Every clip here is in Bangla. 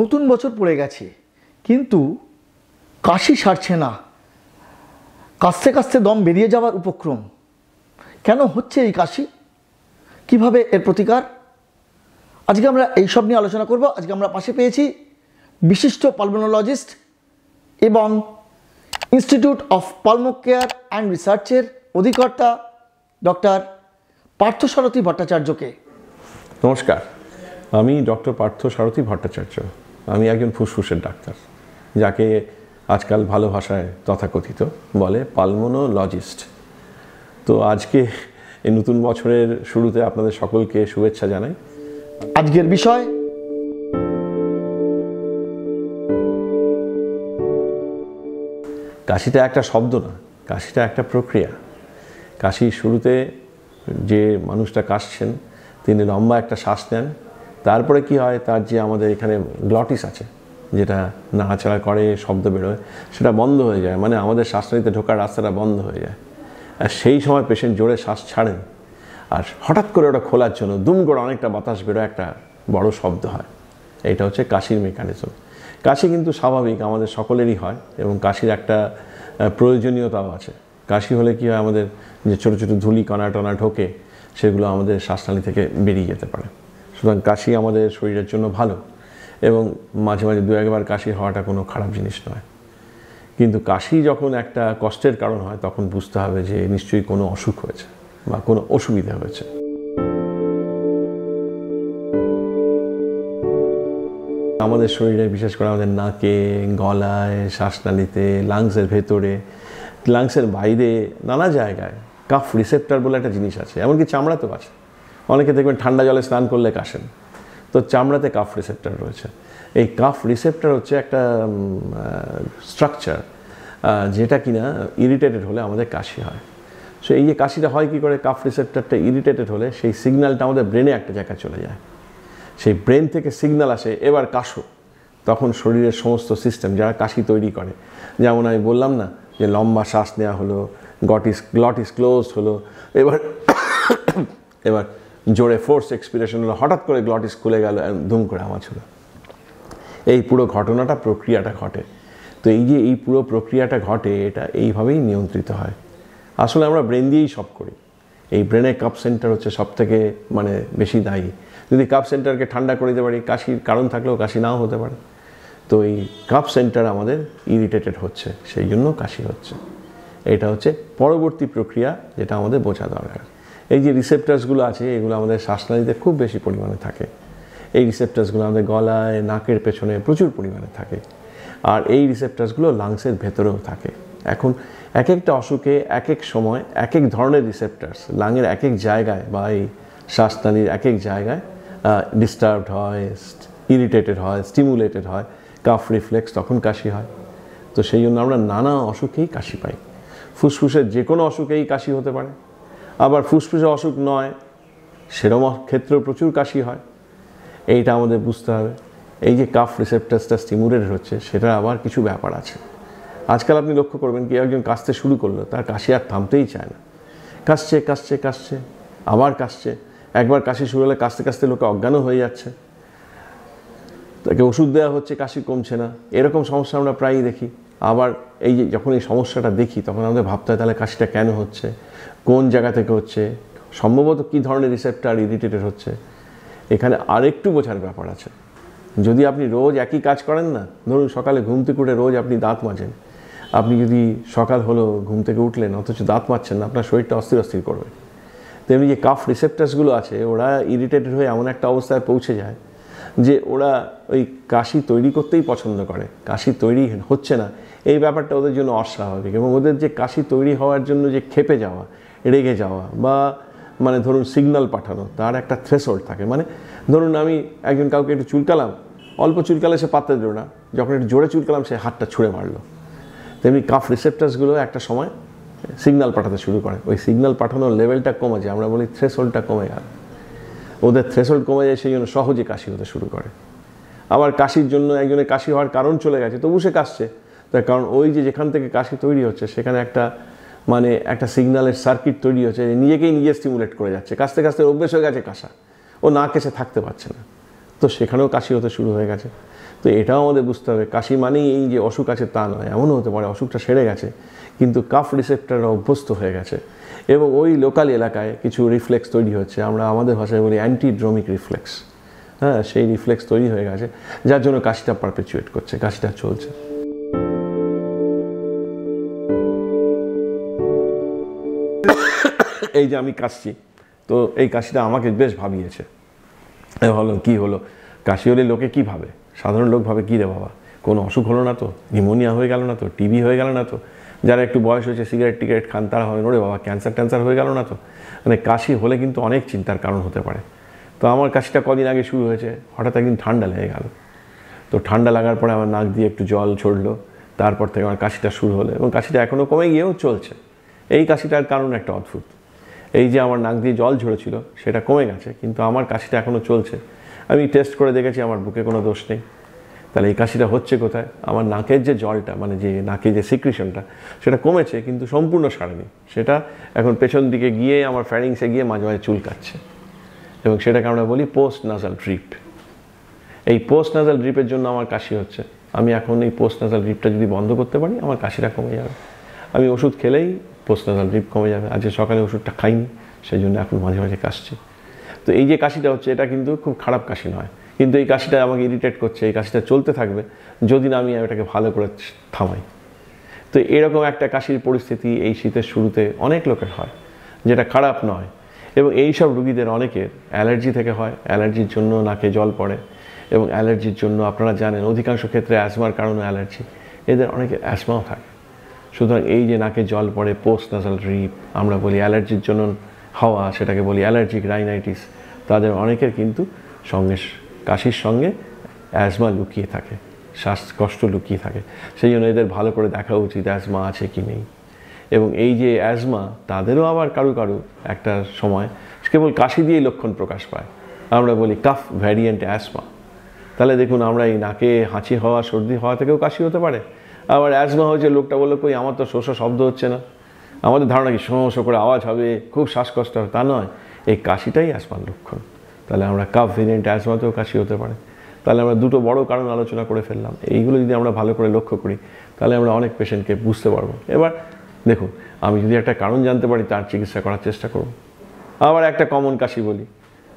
নতুন বছর পড়ে গেছে কিন্তু কাশি সারছে না কাশতে কাশতে দম বেরিয়ে যাওয়ার উপক্রম কেন হচ্ছে এই কাশি কিভাবে এর প্রতিকার আজকে আমরা এইসব নিয়ে আলোচনা করব আজকে আমরা পাশে পেয়েছি বিশিষ্ট পালমোনোলজিস্ট এবং institute of pulmo care and রিসার্চের অধিকর্তা ডক্টর পার্থসারথী ভট্টাচার্যকে নমস্কার আমি ডক্টর পার্থ সারথী ভট্টাচার্য আমি একজন ফুসফুসের ডাক্তার যাকে আজকাল ভালো ভাষায় তথাকথিত বলে পালমোনোলজিস্ট তো আজকে এই নতুন বছরের শুরুতে আপনাদের সকলকে শুভেচ্ছা জানাই আজকের বিষয় কাশিটা একটা শব্দ না কাশিটা একটা প্রক্রিয়া কাশির শুরুতে যে মানুষটা কাশছেন তিনি লম্বা একটা শ্বাস নেন তারপরে কি হয় তার যে আমাদের এখানে গ্লটিস আছে যেটা নাড়াচাড়া করে শব্দ বেরোয় সেটা বন্ধ হয়ে যায় মানে আমাদের শ্বাসনালীতে ঢোকার রাস্তাটা বন্ধ হয়ে যায় আর সেই সময় পেশেন্ট জোরে শ্বাস ছাড়েন আর হঠাৎ করে ওটা খোলার জন্য দুম করে অনেকটা বাতাস বেরোয় একটা বড় শব্দ হয় এটা হচ্ছে কাশির মেকানিজম কাশি কিন্তু স্বাভাবিক আমাদের সকলেরই হয় এবং কাশির একটা প্রয়োজনীয়তাও আছে কাশি হলে কি হয় আমাদের যে ছোটো ছোটো ধুলি কণা টনা ঢোকে সেগুলো আমাদের শ্বাসনালী থেকে বেরিয়ে যেতে পারে সুতরাং কাশি আমাদের শরীরের জন্য ভালো এবং মাঝে মাঝে দু একবার কাশি হওয়াটা কোনো খারাপ জিনিস নয় কিন্তু কাশি যখন একটা কষ্টের কারণ হয় তখন বুঝতে হবে যে নিশ্চয়ই কোনো অসুখ হয়েছে বা কোনো অসুবিধা হয়েছে আমাদের শরীরে বিশেষ করে আমাদের নাকে গলায় শ্বাসনালীতে লাংসের ভেতরে লাংসের বাইরে নানা জায়গায় কাফ রিসেপ্টার বলে একটা জিনিস আছে এমনকি চামড়াতেও আছে অনেকে দেখবেন ঠান্ডা জলে স্নান করলে কাশেন তো চামড়াতে কাফ রিসেপ্টার রয়েছে এই কাফ রিসেপ্টার হচ্ছে একটা স্ট্রাকচার যেটা কিনা ইরিটেটেড হলে আমাদের কাশি হয় সো এই যে কাশিটা হয় কি করে কাফ রিসেপ্টারটা ইরিটেটেড হলে সেই সিগনালটা আমাদের ব্রেনে একটা জায়গায় চলে যায় সেই ব্রেন থেকে সিগনাল আসে এবার কাশো তখন শরীরের সমস্ত সিস্টেম যারা কাশি তৈরি করে যেমন আমি বললাম না যে লম্বা শ্বাস নেওয়া হলো গট ইস গ্লট ইস ক্লোজ হলো এবার এবার জোরে ফোর্স এক্সপিরেশন হলো হঠাৎ করে গ্লটিস খুলে গেল ধুম করে আমার ছিল এই পুরো ঘটনাটা প্রক্রিয়াটা ঘটে তো এই যে এই পুরো প্রক্রিয়াটা ঘটে এটা এইভাবেই নিয়ন্ত্রিত হয় আসলে আমরা ব্রেন দিয়েই সব করি এই ব্রেনের কাপ সেন্টার হচ্ছে সব থেকে মানে বেশি দায়ী যদি কাপ সেন্টারকে ঠান্ডা করে দিতে পারি কাশির কারণ থাকলেও কাশি নাও হতে পারে তো এই কাপ সেন্টার আমাদের ইরিটেটেড হচ্ছে সেই জন্য কাশি হচ্ছে এটা হচ্ছে পরবর্তী প্রক্রিয়া যেটা আমাদের বোঝা দরকার এই যে রিসেপ্টার্সগুলো আছে এগুলো আমাদের শ্বাসনালীতে খুব বেশি পরিমাণে থাকে এই রিসেপ্টার্সগুলো আমাদের গলায় নাকের পেছনে প্রচুর পরিমাণে থাকে আর এই রিসেপ্টার্সগুলো লাংসের ভেতরেও থাকে এখন এক একটা অসুখে এক এক সময় এক এক ধরনের রিসেপ্টার্স লাংয়ের এক এক জায়গায় বা এই শ্বাসনালীর এক এক জায়গায় ডিস্টার্বড হয় ইরিটেটেড হয় স্টিমুলেটেড হয় কাফ রিফ্লেক্স তখন কাশি হয় তো সেই জন্য আমরা নানা অসুখেই কাশি পাই ফুসফুসের যে কোনো অসুখেই কাশি হতে পারে আবার ফুসফুসে অসুখ নয় সেরম ক্ষেত্রেও প্রচুর কাশি হয় এইটা আমাদের বুঝতে হবে এই যে কাফ রিসেপ্টাসটা স্টিমুলেটেড হচ্ছে সেটা আবার কিছু ব্যাপার আছে আজকাল আপনি লক্ষ্য করবেন কি একজন কাশতে শুরু করলো তার কাশি আর থামতেই চায় না কাশছে কাশছে কাশছে আবার কাশছে একবার কাশি শুরু হলে কাশতে কাশতে লোকে অজ্ঞানও হয়ে যাচ্ছে তাকে ওষুধ দেওয়া হচ্ছে কাশি কমছে না এরকম সমস্যা আমরা প্রায়ই দেখি আবার এই যে যখন এই সমস্যাটা দেখি তখন আমাদের ভাবতে হয় তাহলে কাশিটা কেন হচ্ছে কোন জায়গা থেকে হচ্ছে সম্ভবত কি ধরনের রিসেপ্টার ইরিটেটেড হচ্ছে এখানে আরেকটু বোঝার ব্যাপার আছে যদি আপনি রোজ একই কাজ করেন না ধরুন সকালে ঘুম থেকে উঠে রোজ আপনি দাঁত মাজেন আপনি যদি সকাল হলো ঘুম থেকে উঠলেন অথচ দাঁত মারছেন না আপনার শরীরটা অস্থির অস্থির করবে তেমনি যে কাফ রিসেপ্টার্সগুলো আছে ওরা ইরিটেটেড হয়ে এমন একটা অবস্থায় পৌঁছে যায় যে ওরা ওই কাশি তৈরি করতেই পছন্দ করে কাশি তৈরি হচ্ছে না এই ব্যাপারটা ওদের জন্য অস্বাভাবিক এবং ওদের যে কাশি তৈরি হওয়ার জন্য যে খেপে যাওয়া রেগে যাওয়া বা মানে ধরুন সিগনাল পাঠানো তার একটা থ্রেশোল্ড থাকে মানে ধরুন আমি একজন কাউকে একটু চুলকালাম অল্প চুলকালে সে পাত্তা দিল না যখন একটু জোরে চুলকালাম সে হাতটা ছুঁড়ে মারলো তেমনি কাফ রিসেপ্টার্সগুলো একটা সময় সিগনাল পাঠাতে শুরু করে ওই সিগনাল পাঠানোর লেভেলটা কমে যায় আমরা বলি থ্রেশোল্ডটা কমে গেল ওদের থ্রেশোল্ড কমে যায় সেই জন্য সহজে কাশি হতে শুরু করে আবার কাশির জন্য একজনের কাশি হওয়ার কারণ চলে গেছে তবু সে কাশছে তার কারণ ওই যে যেখান থেকে কাশি তৈরি হচ্ছে সেখানে একটা মানে একটা সিগন্যালের সার্কিট তৈরি হচ্ছে নিজেকেই নিজে স্টিমুলেট করে যাচ্ছে কাশতে কাশতে অভ্যেস হয়ে গেছে কাশা ও না কেসে থাকতে পারছে না তো সেখানেও কাশি হতে শুরু হয়ে গেছে তো এটাও আমাদের বুঝতে হবে কাশি মানেই এই যে অসুখ আছে তা নয় এমনও হতে পারে অসুখটা সেরে গেছে কিন্তু কাফ রিসেপ্টাররা অভ্যস্ত হয়ে গেছে এবং ওই লোকাল এলাকায় কিছু রিফ্লেক্স তৈরি হচ্ছে আমরা আমাদের ভাষায় বলি অ্যান্টিড্রোমিক রিফ্লেক্স হ্যাঁ সেই রিফ্লেক্স তৈরি হয়ে গেছে যার জন্য কাশিটা পারপেচুয়েট করছে কাশিটা চলছে এই যে আমি কাশছি তো এই কাশিটা আমাকে বেশ ভাবিয়েছে হলো কি হলো কাশি হলে লোকে কি ভাবে সাধারণ লোক ভাবে কী রে বাবা কোনো অসুখ হলো না তো নিউমোনিয়া হয়ে গেল না তো টিবি হয়ে গেল না তো যারা একটু বয়স হয়েছে সিগারেট টিগারেট খান তারা হবে ওরে বাবা ক্যান্সার ট্যান্সার হয়ে গেল না তো মানে কাশি হলে কিন্তু অনেক চিন্তার কারণ হতে পারে তো আমার কাশিটা কদিন আগে শুরু হয়েছে হঠাৎ একদিন ঠান্ডা লেগে গেল তো ঠান্ডা লাগার পরে আমার নাক দিয়ে একটু জল ছড়লো তারপর থেকে আমার কাশিটা শুরু হলো এবং কাশিটা এখনও কমে গিয়েও চলছে এই কাশিটার কারণ একটা অদ্ভুত এই যে আমার নাক দিয়ে জল ঝরেছিল সেটা কমে গেছে কিন্তু আমার কাশিটা এখনও চলছে আমি টেস্ট করে দেখেছি আমার বুকে কোনো দোষ নেই তাহলে এই কাশিটা হচ্ছে কোথায় আমার নাকের যে জলটা মানে যে নাকে যে সিক্রিশনটা সেটা কমেছে কিন্তু সম্পূর্ণ সারেনি সেটা এখন পেছন দিকে গিয়ে আমার ফ্যারিংসে গিয়ে মাঝে মাঝে চুলকাচ্ছে এবং সেটাকে আমরা বলি পোস্ট নাজাল ড্রিপ এই পোস্ট নাজাল ড্রিপের জন্য আমার কাশি হচ্ছে আমি এখন এই পোস্ট নাজাল ড্রিপটা যদি বন্ধ করতে পারি আমার কাশিটা কমে যাবে আমি ওষুধ খেলেই পোস্ট নাজাল ড্রিপ কমে যাবে আজকে সকালে ওষুধটা খাইনি সেই জন্য এখন মাঝে মাঝে কাশছি তো এই যে কাশিটা হচ্ছে এটা কিন্তু খুব খারাপ কাশি নয় কিন্তু এই কাশিটা আমাকে ইরিটেট করছে এই কাশিটা চলতে থাকবে যদি না আমি এটাকে ভালো করে থামাই তো এরকম একটা কাশির পরিস্থিতি এই শীতের শুরুতে অনেক লোকের হয় যেটা খারাপ নয় এবং এই সব রুগীদের অনেকের অ্যালার্জি থেকে হয় অ্যালার্জির জন্য নাকে জল পড়ে এবং অ্যালার্জির জন্য আপনারা জানেন অধিকাংশ ক্ষেত্রে অ্যাসমার কারণে অ্যালার্জি এদের অনেকের অ্যাসমাও থাকে সুতরাং এই যে নাকে জল পড়ে পোস্ট নাসাল রিপ আমরা বলি অ্যালার্জির জন্য হওয়া সেটাকে বলি অ্যালার্জিক রাইনাইটিস তাদের অনেকের কিন্তু সঙ্গে কাশির সঙ্গে অ্যাজমা লুকিয়ে থাকে শ্বাসকষ্ট লুকিয়ে থাকে সেই জন্য এদের ভালো করে দেখা উচিত অ্যাজমা আছে কি নেই এবং এই যে অ্যাজমা তাদেরও আবার কারু কারু একটা সময় কেবল কাশি দিয়েই লক্ষণ প্রকাশ পায় আমরা বলি কাফ ভ্যারিয়েন্ট অ্যাজমা তাহলে দেখুন আমরা এই নাকে হাঁচি হওয়া সর্দি হওয়া থেকেও কাশি হতে পারে আবার অ্যাজমা হয়েছে লোকটা বললো কই আমার তো শোষ শব্দ হচ্ছে না আমাদের ধারণা কি শোষ করে আওয়াজ হবে খুব শ্বাসকষ্ট হবে তা নয় এই কাশিটাই অ্যাজমার লক্ষণ তাহলে আমরা কাপ ভেরিয়েন্ট অ্যাজমাতেও কাশি হতে পারে তাহলে আমরা দুটো বড় কারণ আলোচনা করে ফেললাম এইগুলো যদি আমরা ভালো করে লক্ষ্য করি তাহলে আমরা অনেক পেশেন্টকে বুঝতে পারবো এবার দেখুন আমি যদি একটা কারণ জানতে পারি তার চিকিৎসা করার চেষ্টা করব আবার একটা কমন কাশি বলি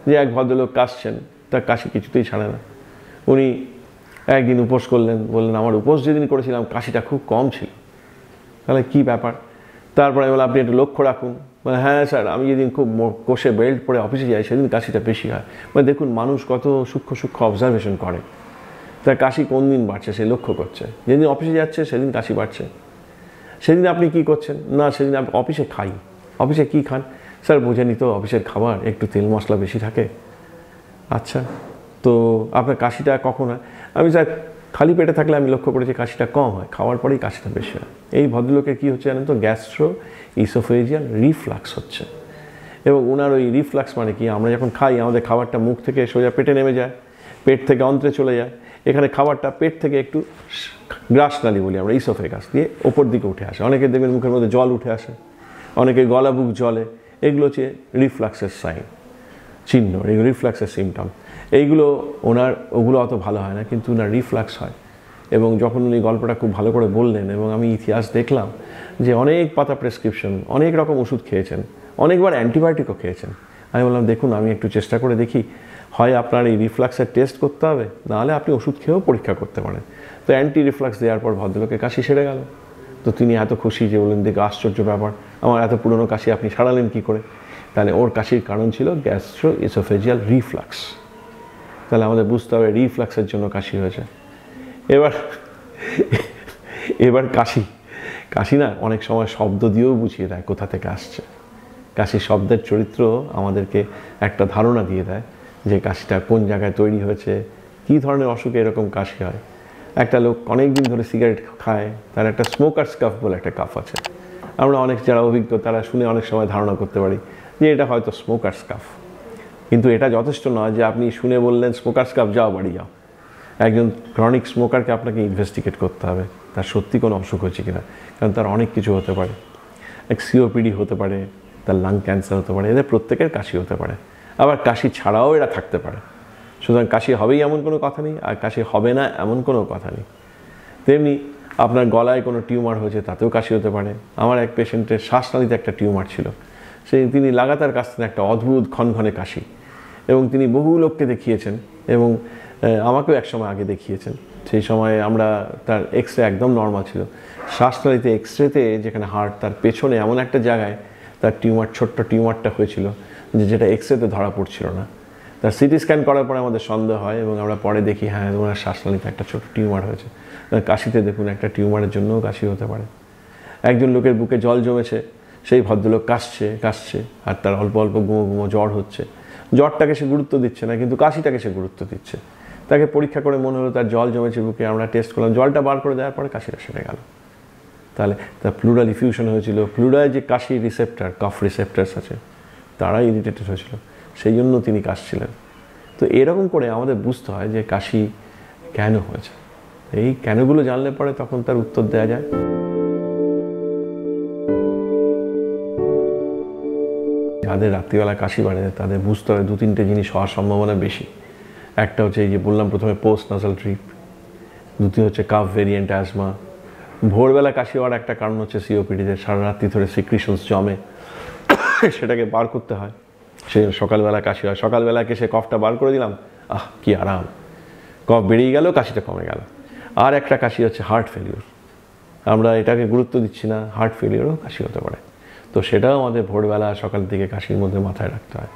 যে এক ভদ্রলোক কাশছেন তার কাশি কিছুতেই ছাড়ে না উনি একদিন উপোস করলেন বললেন আমার উপোস যেদিন করেছিলাম কাশিটা খুব কম ছিল তাহলে কি ব্যাপার তারপরে বলে আপনি একটু লক্ষ্য রাখুন মানে হ্যাঁ স্যার আমি যেদিন খুব কষে বেল্ট পরে অফিসে যাই সেদিন কাশিটা বেশি হয় মানে দেখুন মানুষ কত সূক্ষ্ম সূক্ষ্ম অবজারভেশন করে তার কাশি কোন দিন বাড়ছে সে লক্ষ্য করছে যেদিন অফিসে যাচ্ছে সেদিন কাশি বাড়ছে সেদিন আপনি কি করছেন না সেদিন আপনি অফিসে খাই অফিসে কি খান স্যার বোঝে নিত অফিসের খাবার একটু তেল মশলা বেশি থাকে আচ্ছা তো আপনার কাশিটা কখন হয় আমি স্যার খালি পেটে থাকলে আমি লক্ষ্য করেছি কাশিটা কম হয় খাওয়ার পরেই কাশিটা বেশি হয় এই ভদ্রলোকের কী হচ্ছে জানেন তো গ্যাস্ট্রো ইসোফেজিয়াল রিফ্লাক্স হচ্ছে এবং ওনার ওই রিফ্লাক্স মানে কি আমরা যখন খাই আমাদের খাবারটা মুখ থেকে সোজা পেটে নেমে যায় পেট থেকে অন্ত্রে চলে যায় এখানে খাবারটা পেট থেকে একটু গ্রাস নালি বলি আমরা ইসোফে গাছ দিয়ে ওপর দিকে উঠে আসে অনেকে দেখবেন মুখের মধ্যে জল উঠে আসে অনেকে গলা বুক জলে এগুলো হচ্ছে রিফ্লাক্সের সাইন চিহ্ন রিফ্লাক্সের সিমটম এইগুলো ওনার ওগুলো অত ভালো হয় না কিন্তু ওনার রিফ্লাক্স হয় এবং যখন উনি গল্পটা খুব ভালো করে বললেন এবং আমি ইতিহাস দেখলাম যে অনেক পাতা প্রেসক্রিপশন অনেক রকম ওষুধ খেয়েছেন অনেকবার অ্যান্টিবায়োটিকও খেয়েছেন আমি বললাম দেখুন আমি একটু চেষ্টা করে দেখি হয় আপনার এই রিফ্লাক্সের টেস্ট করতে হবে নাহলে আপনি ওষুধ খেয়েও পরীক্ষা করতে পারেন তো অ্যান্টি রিফ্লাক্স দেওয়ার পর ভদ্রলোকের কাশি সেরে গেল তো তিনি এত খুশি যে বললেন দেখে আশ্চর্য ব্যাপার আমার এত পুরনো কাশি আপনি সারালেন কি করে তাহলে ওর কাশির কারণ ছিল গ্যাস্ট্রো ইসোফেজিয়াল রিফ্লাক্স তাহলে আমাদের বুঝতে হবে রিফ্লাক্সের জন্য কাশি হয়েছে এবার এবার কাশি কাশি না অনেক সময় শব্দ দিয়েও বুঝিয়ে দেয় কোথা থেকে আসছে কাশি শব্দের চরিত্র আমাদেরকে একটা ধারণা দিয়ে দেয় যে কাশিটা কোন জায়গায় তৈরি হয়েছে কি ধরনের অসুখে এরকম কাশি হয় একটা লোক অনেক দিন ধরে সিগারেট খায় তার একটা স্মোকার্স কাফ বলে একটা কাফ আছে আমরা অনেক যারা অভিজ্ঞ তারা শুনে অনেক সময় ধারণা করতে পারি যে এটা হয়তো স্মোকার্স কাফ কিন্তু এটা যথেষ্ট নয় যে আপনি শুনে বললেন স্মোকার্স কাপ যাও বাড়ি যাও একজন ক্রনিক স্মোকারকে আপনাকে ইনভেস্টিগেট করতে হবে তার সত্যি কোনো অসুখ হচ্ছে কিনা কারণ তার অনেক কিছু হতে পারে এক সিওপিডি হতে পারে তার লাং ক্যান্সার হতে পারে এদের প্রত্যেকের কাশি হতে পারে আবার কাশি ছাড়াও এরা থাকতে পারে সুতরাং কাশি হবেই এমন কোনো কথা নেই আর কাশি হবে না এমন কোনো কথা নেই তেমনি আপনার গলায় কোনো টিউমার হয়েছে তাতেও কাশি হতে পারে আমার এক পেশেন্টের শ্বাসনালীতে একটা টিউমার ছিল সেই তিনি লাগাতার থেকে একটা অদ্ভুত ক্ষণক্ষণে কাশি এবং তিনি বহু লোককে দেখিয়েছেন এবং আমাকেও এক সময় আগে দেখিয়েছেন সেই সময়ে আমরা তার এক্স রে একদম নর্মাল ছিল শ্বাসনালীতে এক্স রেতে যেখানে হার্ট তার পেছনে এমন একটা জায়গায় তার টিউমার ছোট্ট টিউমারটা হয়েছিল যে যেটা এক্স রেতে ধরা পড়ছিল না তার সিটি স্ক্যান করার পরে আমাদের সন্দেহ হয় এবং আমরা পরে দেখি হ্যাঁ ওনার শ্বাসনালীতে একটা ছোট টিউমার হয়েছে কাশিতে দেখুন একটা টিউমারের জন্যও কাশি হতে পারে একজন লোকের বুকে জল জমেছে সেই ভদ্রলোক কাশছে কাশছে আর তার অল্প অল্প গুঁড়ো গুঁড়ো জ্বর হচ্ছে জ্বরটাকে সে গুরুত্ব দিচ্ছে না কিন্তু কাশিটাকে সে গুরুত্ব দিচ্ছে তাকে পরীক্ষা করে মনে হলো তার জল জমেছে বুকে আমরা টেস্ট করলাম জলটা বার করে দেওয়ার পরে কাশিটা সেরে গেল তাহলে তার প্লুরাল ইফিউশন হয়েছিল প্লুরায় যে কাশি রিসেপ্টার কফ রিসেপ্টার্স আছে তারা ইরিটেটেড হয়েছিল সেই জন্য তিনি কাশছিলেন তো এরকম করে আমাদের বুঝতে হয় যে কাশি কেন হয়েছে এই কেনগুলো জানলে পরে তখন তার উত্তর দেওয়া যায় যাদের রাত্রিবেলা কাশি বাড়ে তাদের বুঝতে হবে দু তিনটে জিনিস হওয়ার সম্ভাবনা বেশি একটা হচ্ছে এই যে বললাম প্রথমে পোস্ট নাসাল ট্রিপ দ্বিতীয় হচ্ছে কাফ ভেরিয়েন্ট অ্যাজমা ভোরবেলা কাশি হওয়ার একটা কারণ হচ্ছে সিওপিডিদের সারা রাত্রি ধরে সিক্রিশনস জমে সেটাকে বার করতে হয় সে সকালবেলা কাশি হয় সকালবেলাকে সে কফটা বার করে দিলাম আহ কি আরাম কফ বেরিয়ে গেল কাশিটা কমে গেল আর একটা কাশি হচ্ছে হার্ট ফেলিওর আমরা এটাকে গুরুত্ব দিচ্ছি না হার্ট ফেলিওরও কাশি হতে পারে তো সেটাও আমাদের ভোরবেলা সকাল দিকে কাশির মধ্যে মাথায় রাখতে হয়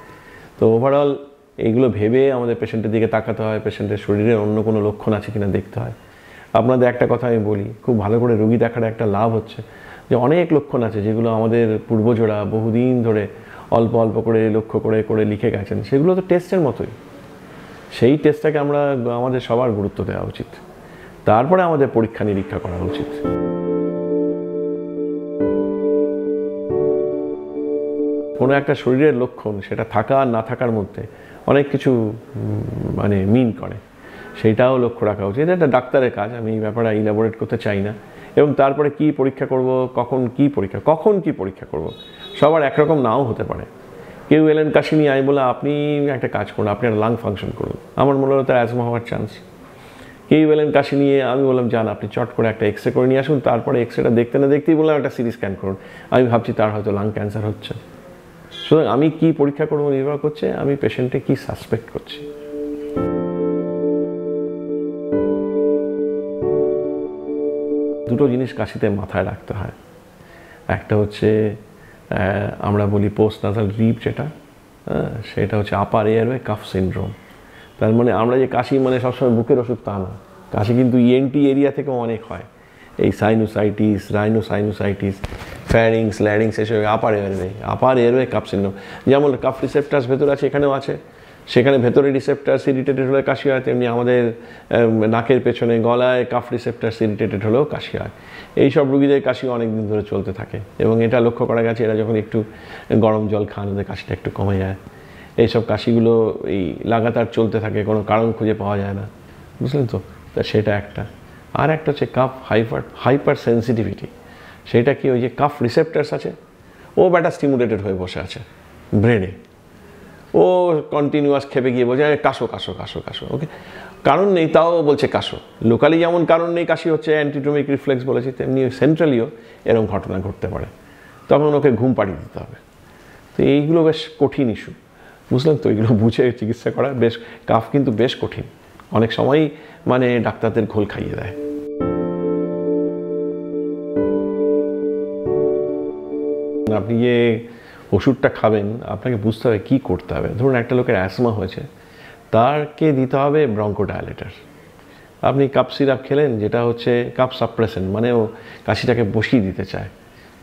তো ওভারঅল এইগুলো ভেবে আমাদের পেশেন্টের দিকে তাকাতে হয় পেশেন্টের শরীরে অন্য কোনো লক্ষণ আছে কিনা দেখতে হয় আপনাদের একটা কথা আমি বলি খুব ভালো করে রুগী দেখার একটা লাভ হচ্ছে যে অনেক লক্ষণ আছে যেগুলো আমাদের পূর্বজোড়া বহুদিন ধরে অল্প অল্প করে লক্ষ্য করে করে লিখে গেছেন সেগুলো তো টেস্টের মতোই সেই টেস্টটাকে আমরা আমাদের সবার গুরুত্ব দেওয়া উচিত তারপরে আমাদের পরীক্ষা নিরীক্ষা করা উচিত কোনো একটা শরীরের লক্ষণ সেটা থাকা আর না থাকার মধ্যে অনেক কিছু মানে মিন করে সেইটাও লক্ষ্য রাখা উচিত এটা একটা ডাক্তারের কাজ আমি এই ব্যাপারে ইলাবোরেট করতে চাই না এবং তারপরে কি পরীক্ষা করব কখন কি পরীক্ষা কখন কি পরীক্ষা করব। সবার একরকম নাও হতে পারে কেউ এলেন নিয়ে আমি বলে আপনি একটা কাজ করুন আপনি একটা লাং ফাংশন করুন আমার মনে হলো তার অ্যাজমা হওয়ার চান্স কেউ এলেন কাশি নিয়ে আমি বললাম যান আপনি চট করে একটা এক্স রে করে নিয়ে আসুন তারপরে এক্স রেটা দেখতে না দেখতেই বললাম একটা সিটি স্ক্যান করুন আমি ভাবছি তার হয়তো লাং ক্যান্সার হচ্ছে সুতরাং আমি কি পরীক্ষা করব নির্ভর করছে আমি পেশেন্টে কি সাসপেক্ট করছি দুটো জিনিস কাশিতে মাথায় রাখতে হয় একটা হচ্ছে আমরা বলি পোস্ট নাসাল রিপ যেটা হ্যাঁ, সেটা হচ্ছে আপার এয়ারওয়ে কাফ সিন্ড্রোম তার মানে আমরা যে কাশি মানে সবসময় বুকের ওষুধ তা না কাশি কিন্তু ইএনটি e এরিয়া থেকেও অনেক হয় এই সাইনোসাইটিস রাইনোসাইনোসাইটিস ফ্যারিংস ল্যারিংস এসব upper airway upper airway cough syndrome যেমন কাপ রিসেপ্টার্স ভেতরে আছে এখানেও আছে সেখানে ভেতরে রিসেপ্টার্স ইরিটেটেড হলে কাশি হয় তেমনি আমাদের নাকের পেছনে গলায় কাফ রিসেপ্টার্স ইরিটেটেড হলেও কাশি হয় এইসব রুগীদের কাশি অনেক দিন ধরে চলতে থাকে এবং এটা লক্ষ্য করা গেছে এরা যখন একটু গরম জল খান ওদের কাশিটা একটু কমে যায় এইসব কাশিগুলো এই লাগাতার চলতে থাকে কোনো কারণ খুঁজে পাওয়া যায় না বুঝলেন তো তা সেটা একটা আর একটা হচ্ছে কাফ হাইপার হাইপার সেন্সিটিভিটি সেটা কি ওই যে কাফ রিসেপ্টার্স আছে ও ব্যাটা স্টিমুলেটেড হয়ে বসে আছে ব্রেনে ও কন্টিনিউয়াস খেপে গিয়ে বলছে কাশো কাশো কাশো কাশো ওকে কারণ নেই তাও বলছে কাশো লোকালি যেমন কারণ নেই কাশি হচ্ছে অ্যান্টিটোমিক রিফ্লেক্স বলেছে তেমনি সেন্ট্রালিও এরকম ঘটনা ঘটতে পারে তখন ওকে ঘুম পাড়িয়ে দিতে হবে তো এইগুলো বেশ কঠিন ইস্যু বুঝলেন তো এগুলো বুঝে চিকিৎসা করা বেশ কাফ কিন্তু বেশ কঠিন অনেক সময় মানে ডাক্তারদের ঘোল খাইয়ে দেয় আপনি যে ওষুধটা খাবেন আপনাকে বুঝতে হবে কী করতে হবে ধরুন একটা লোকের অ্যাসমা হয়েছে তারকে দিতে হবে ব্রঙ্কো ডায়ালেটার আপনি কাপ সিরাপ খেলেন যেটা হচ্ছে কাপ সাপ্রেসেন্ট মানে ও কাশিটাকে বসিয়ে দিতে চায়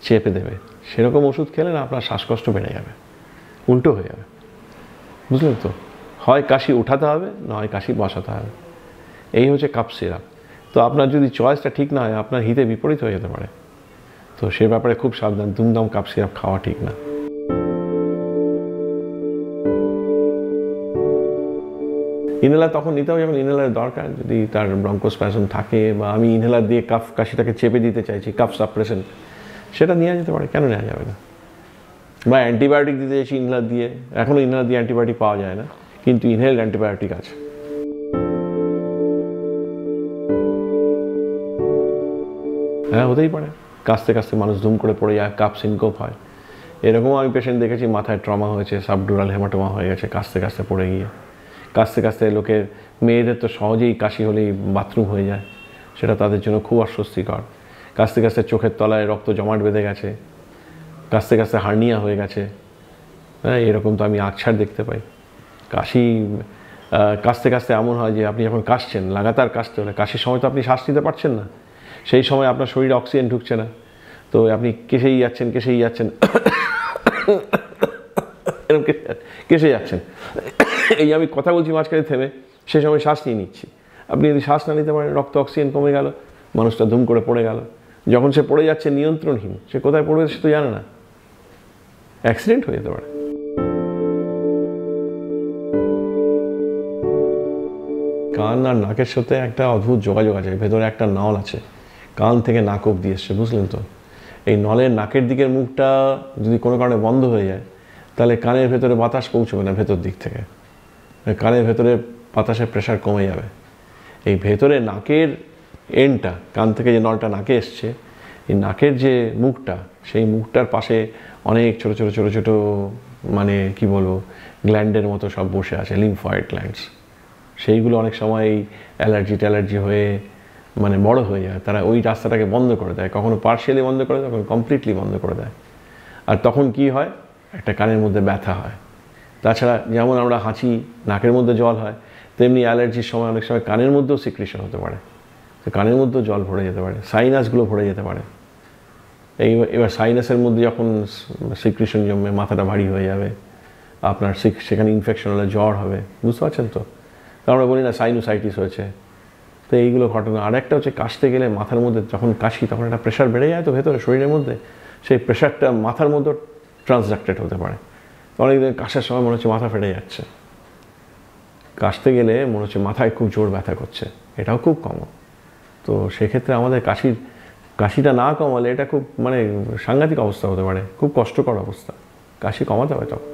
চেপে দেবে সেরকম ওষুধ খেলেন আপনার শ্বাসকষ্ট বেড়ে যাবে উল্টো হয়ে যাবে বুঝলেন তো হয় কাশি উঠাতে হবে নয় কাশি বসাতে হবে এই হচ্ছে কাপ সিরাপ তো আপনার যদি চয়েসটা ঠিক না হয় আপনার হিতে বিপরীত হয়ে যেতে পারে তো সে ব্যাপারে খুব সাবধান দুমদম কাপ সিরাপ খাওয়া ঠিক না ইনহেলার তখন নিতে হবে যখন ইনহেলার দরকার যদি তার ব্রঙ্কোস প্যাশন থাকে বা আমি ইনহেলার দিয়ে কাফ কাশিটাকে চেপে দিতে চাইছি কাফ সাপ্রেশন সেটা নেওয়া যেতে পারে কেন নেওয়া যাবে না বা অ্যান্টিবায়োটিক দিতে চাইছি ইনহেলার দিয়ে এখনও ইনহেলার দিয়ে অ্যান্টিবায়োটিক পাওয়া যায় না কিন্তু ইনহেল অ্যান্টিবায়োটিক আছে হ্যাঁ হতেই পারে কাঁচতে কাঁচতে মানুষ ধুম করে পড়ে যায় কাপ সিনকোপ হয় এরকম আমি পেশেন্ট দেখেছি মাথায় ট্রমা হয়েছে সাবডুরাল হেমাটোমা হয়ে গেছে কাঁচতে কাঁচতে পড়ে গিয়ে কাঁচতে কাঁচতে লোকের মেয়েদের তো সহজেই কাশি হলেই বাথরুম হয়ে যায় সেটা তাদের জন্য খুব অস্বস্তিকর কাঁচতে কাঁচতে চোখের তলায় রক্ত জমাট বেঁধে গেছে কাঁচতে কাঁচতে হার্নিয়া হয়ে গেছে হ্যাঁ এরকম তো আমি আকছাড় দেখতে পাই কাশি কাশতে কাশতে এমন হয় যে আপনি যখন কাশছেন লাগাতার কাশতে হলে কাশির সময় তো আপনি শ্বাস নিতে পারছেন না সেই সময় আপনার শরীরে অক্সিজেন ঢুকছে না তো আপনি কেসেই যাচ্ছেন কেসেই যাচ্ছেন এরকম কেসে যাচ্ছেন এই আমি কথা বলছি মাঝখানে থেমে সেই সময় শ্বাস নিয়ে নিচ্ছি আপনি যদি শ্বাস না নিতে পারেন রক্ত অক্সিজেন কমে গেল মানুষটা ধুম করে পড়ে গেল যখন সে পড়ে যাচ্ছে নিয়ন্ত্রণহীন সে কোথায় পড়বে সে তো জানে না অ্যাক্সিডেন্ট হয়ে যেতে পারে কান আর নাকের সাথে একটা অদ্ভুত যোগাযোগ আছে ভেতরে একটা নল আছে কান থেকে নাক অব্দি এসছে বুঝলেন তো এই নলের নাকের দিকের মুখটা যদি কোনো কারণে বন্ধ হয়ে যায় তাহলে কানের ভেতরে বাতাস পৌঁছবে না ভেতর দিক থেকে কানের ভেতরে বাতাসের প্রেশার কমে যাবে এই ভেতরে নাকের এন্ডটা কান থেকে যে নলটা নাকে এসছে এই নাকের যে মুখটা সেই মুখটার পাশে অনেক ছোট ছোট ছোট ছোট মানে কি বলবো গ্ল্যান্ডের মতো সব বসে আছে লিম্ফয়েড গ্ল্যান্ডস সেইগুলো অনেক সময় অ্যালার্জি ট্যালার্জি হয়ে মানে বড় হয়ে যায় তারা ওই রাস্তাটাকে বন্ধ করে দেয় কখনো পার্শিয়ালি বন্ধ করে দেয় কখনো কমপ্লিটলি বন্ধ করে দেয় আর তখন কি হয় একটা কানের মধ্যে ব্যথা হয় তাছাড়া যেমন আমরা হাঁচি নাকের মধ্যে জল হয় তেমনি অ্যালার্জির সময় অনেক সময় কানের মধ্যেও সিক্রেশন হতে পারে তো কানের মধ্যেও জল ভরে যেতে পারে সাইনাসগুলো ভরে যেতে পারে এই এবার সাইনাসের মধ্যে যখন সিক্রেশন জমে মাথাটা ভারী হয়ে যাবে আপনার সেখানে ইনফেকশন হলে জ্বর হবে বুঝতে পারছেন তো আমরা বলি না সাইনোসাইটিস হয়েছে তো এইগুলো ঘটনা আর একটা হচ্ছে কাশতে গেলে মাথার মধ্যে যখন কাশি তখন একটা প্রেশার বেড়ে যায় তো ভেতরে শরীরের মধ্যে সেই প্রেশারটা মাথার মধ্যে ট্রান্সডাক্টেড হতে পারে অনেকদিন কাশার সময় মনে হচ্ছে মাথা ফেটে যাচ্ছে কাশতে গেলে মনে হচ্ছে মাথায় খুব জোর ব্যথা করছে এটাও খুব কমন তো সেক্ষেত্রে আমাদের কাশির কাশিটা না কমালে এটা খুব মানে সাংঘাতিক অবস্থা হতে পারে খুব কষ্টকর অবস্থা কাশি কমাতে হবে তখন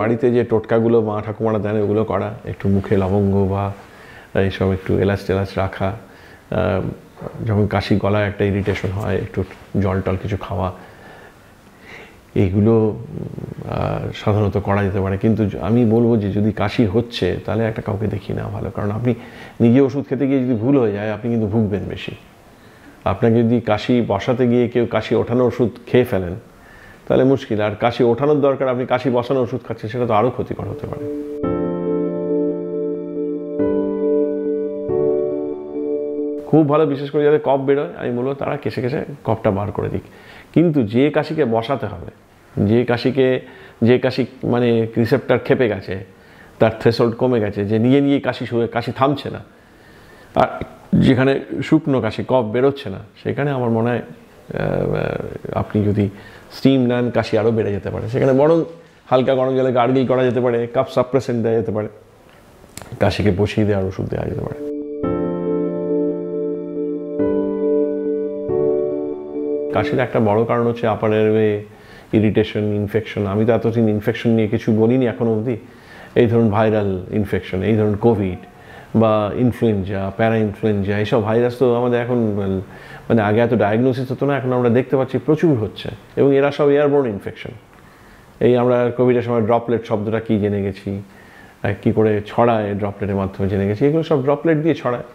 বাড়িতে যে টোটকাগুলো মা ঠাকুমারা দেন ওগুলো করা একটু মুখে লবঙ্গ বা এইসব একটু এলাচ টেলাচ রাখা যখন কাশি গলায় একটা ইরিটেশন হয় একটু জল টল কিছু খাওয়া এইগুলো সাধারণত করা যেতে পারে কিন্তু আমি বলবো যে যদি কাশি হচ্ছে তাহলে একটা কাউকে দেখি না ভালো কারণ আপনি নিজে ওষুধ খেতে গিয়ে যদি ভুল হয়ে যায় আপনি কিন্তু ভুগবেন বেশি আপনাকে যদি কাশি বসাতে গিয়ে কেউ কাশি ওঠানো ওষুধ খেয়ে ফেলেন তাহলে মুশকিল আর কাশি ওঠানোর দরকার আপনি কাশি বসানো ওষুধ খাচ্ছেন সেটা তো আরও ক্ষতিকর হতে পারে খুব ভালো বিশেষ করে যাদের কপ বেরোয় আমি বলবো তারা কেসে কেসে কপটা বার করে দিক কিন্তু যে কাশিকে বসাতে হবে যে কাশিকে যে কাশি মানে রিসেপ্টার খেপে গেছে তার থ্রেশোল্ড কমে গেছে যে নিয়ে নিয়ে কাশি শুয়ে কাশি থামছে না আর যেখানে শুকনো কাশি কফ বেরোচ্ছে না সেখানে আমার মনে হয় আপনি যদি স্টিম নেন কাশি আরও বেড়ে যেতে পারে সেখানে বরং হালকা গরম জলে গার্গিল করা যেতে পারে কাপ সাপ্রেসেন্ট দেওয়া যেতে পারে কাশিকে বসিয়ে দেওয়ার ওষুধ দেওয়া যেতে পারে কাশির একটা বড় কারণ হচ্ছে আপার এরওয়ে ইরিটেশন ইনফেকশন আমি তো এতদিন ইনফেকশন নিয়ে কিছু বলিনি এখন অবধি এই ধরুন ভাইরাল ইনফেকশন এই ধরুন কোভিড বা ইনফ্লুয়েঞ্জা প্যারা ইনফ্লুয়েঞ্জা এইসব ভাইরাস তো আমাদের এখন মানে আগে এত ডায়াগনোসিস হতো না এখন আমরা দেখতে পাচ্ছি প্রচুর হচ্ছে এবং এরা সব এয়ারবোর্ন ইনফেকশন এই আমরা কোভিডের সময় ড্রপলেট শব্দটা কী জেনে গেছি কি করে ছড়ায় ড্রপলেটের মাধ্যমে জেনে গেছি এগুলো সব ড্রপলেট দিয়ে ছড়ায়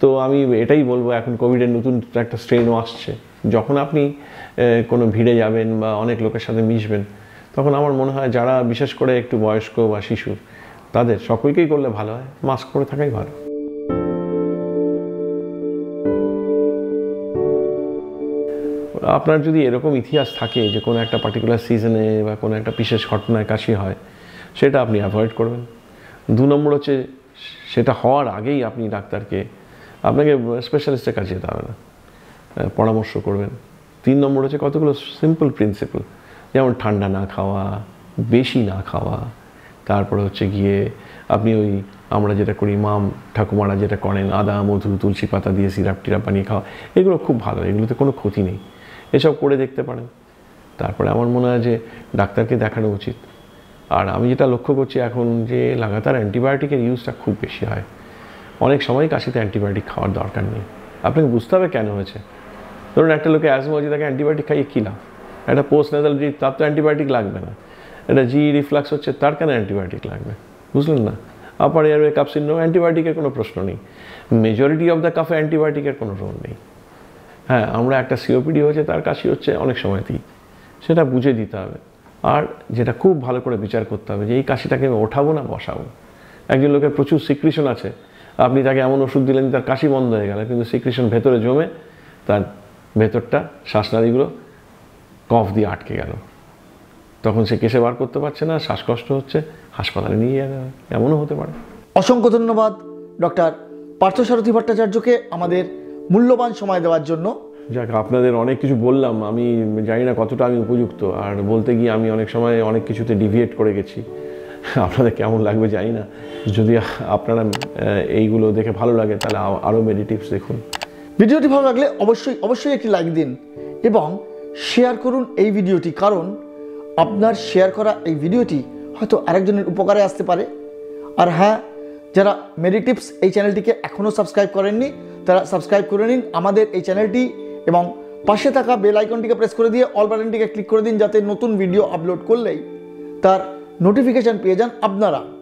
তো আমি এটাই বলবো এখন কোভিডের নতুন একটা স্ট্রেনও আসছে যখন আপনি কোনো ভিড়ে যাবেন বা অনেক লোকের সাথে মিশবেন তখন আমার মনে হয় যারা বিশেষ করে একটু বয়স্ক বা শিশুর তাদের সকলকেই করলে ভালো হয় মাস্ক পরে থাকাই ভালো আপনার যদি এরকম ইতিহাস থাকে যে কোনো একটা পার্টিকুলার সিজনে বা কোনো একটা বিশেষ ঘটনায় কাশি হয় সেটা আপনি অ্যাভয়েড করবেন দু নম্বর হচ্ছে সেটা হওয়ার আগেই আপনি ডাক্তারকে আপনাকে স্পেশালিস্টের কাছে যেতে হবে না পরামর্শ করবেন তিন নম্বর হচ্ছে কতগুলো সিম্পল প্রিন্সিপাল যেমন ঠান্ডা না খাওয়া বেশি না খাওয়া তারপরে হচ্ছে গিয়ে আপনি ওই আমরা যেটা করি মাম ঠাকুমারা যেটা করেন আদা মধু তুলসী পাতা দিয়ে সিরাপ টিরাপ বানিয়ে খাওয়া এগুলো খুব ভালো এগুলোতে কোনো ক্ষতি নেই এসব করে দেখতে পারেন তারপরে আমার মনে হয় যে ডাক্তারকে দেখানো উচিত আর আমি যেটা লক্ষ্য করছি এখন যে লাগাতার অ্যান্টিবায়োটিকের ইউজটা খুব বেশি হয় অনেক সময় কাশিতে অ্যান্টিবায়োটিক খাওয়ার দরকার নেই আপনাকে বুঝতে হবে কেন হয়েছে ধরুন একটা লোকে অ্যাজমা হচ্ছে তাকে অ্যান্টিবায়োটিক খাইয়ে কী লাভ একটা পোস্ট নেজাল জি তার তো অ্যান্টিবায়োটিক লাগবে না একটা জি রিফ্লাক্স হচ্ছে তার কেন অ্যান্টিবায়োটিক লাগবে বুঝলেন না আপার এয়ারওয়ে কাপ সিন্ড্রোম অ্যান্টিবায়োটিকের কোনো প্রশ্ন নেই মেজরিটি অফ দ্য কাফে অ্যান্টিবায়োটিকের কোনো রোল নেই হ্যাঁ আমরা একটা সিওপিডি হয়েছে তার কাশি হচ্ছে অনেক সময়তেই সেটা বুঝে দিতে হবে আর যেটা খুব ভালো করে বিচার করতে হবে যে এই কাশিটাকে আমি ওঠাবো না বসাবো একজন লোকের প্রচুর সিক্রিশন আছে আপনি তাকে এমন ওষুধ দিলেন তার কাশি বন্ধ হয়ে গেল কিন্তু সিক্রিশন ভেতরে জমে তার ভেতরটা শ্বাসনালীগুলো কফ দিয়ে আটকে গেল তখন সে কেসে বার করতে পারছে না শ্বাসকষ্ট হচ্ছে হাসপাতালে নিয়ে যাবে এমনও হতে পারে অসংখ্য ধন্যবাদ ডক্টর পার্থসারথী ভট্টাচার্যকে আমাদের মূল্যবান সময় দেওয়ার জন্য যাক আপনাদের অনেক কিছু বললাম আমি জানি না কতটা আমি উপযুক্ত আর বলতে গিয়ে আমি অনেক সময় অনেক কিছুতে ডিভিয়েট করে গেছি আপনাদের কেমন লাগবে জানি না যদি আপনারা এইগুলো দেখে ভালো লাগে তাহলে আরও মেডিটিভস দেখুন ভিডিওটি ভালো লাগলে অবশ্যই অবশ্যই একটি লাইক দিন এবং শেয়ার করুন এই ভিডিওটি কারণ আপনার শেয়ার করা এই ভিডিওটি হয়তো আরেকজনের উপকারে আসতে পারে আর হ্যাঁ যারা মেডিটিভস এই চ্যানেলটিকে এখনও সাবস্ক্রাইব করেননি তারা সাবস্ক্রাইব করে নিন আমাদের এই চ্যানেলটি এবং পাশে থাকা বেল আইকনটিকে প্রেস করে দিয়ে অল বাটনটিকে ক্লিক করে দিন যাতে নতুন ভিডিও আপলোড করলেই তার নোটিফিকেশান পেয়ে যান আপনারা